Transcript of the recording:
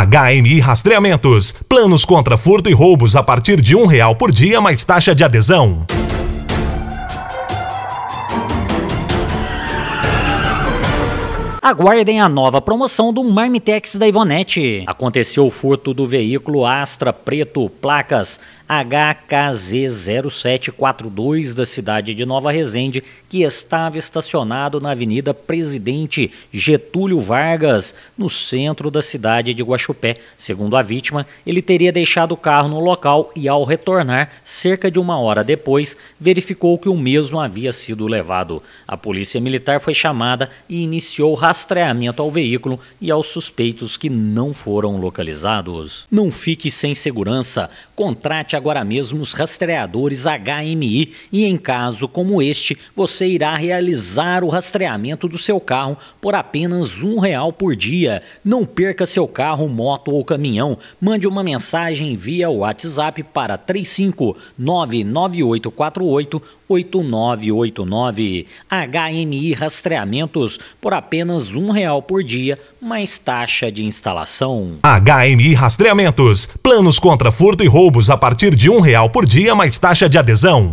HMI Rastreamentos. Planos contra furto e roubos a partir de um real por dia mais taxa de adesão. aguardem a nova promoção do Marmitex da Ivonete. Aconteceu o furto do veículo Astra Preto, placas HKZ0742 da cidade de Nova Resende, que estava estacionado na Avenida Presidente Getúlio Vargas, no centro da cidade de Guaxupé. Segundo a vítima, ele teria deixado o carro no local e, ao retornar, cerca de uma hora depois, verificou que o mesmo havia sido levado. A polícia militar foi chamada e iniciou o rastreamento ao veículo e aos suspeitos que não foram localizados. Não fique sem segurança. Contrate agora mesmo os rastreadores HMI e, em caso como este, você irá realizar o rastreamento do seu carro por apenas um real por dia. Não perca seu carro, moto ou caminhão. Mande uma mensagem via WhatsApp para 35998488989. HMI Rastreamentos por apenas apenas um real por dia, mais taxa de instalação. HMI Rastreamentos. Planos contra furto e roubos a partir de um real por dia, mais taxa de adesão.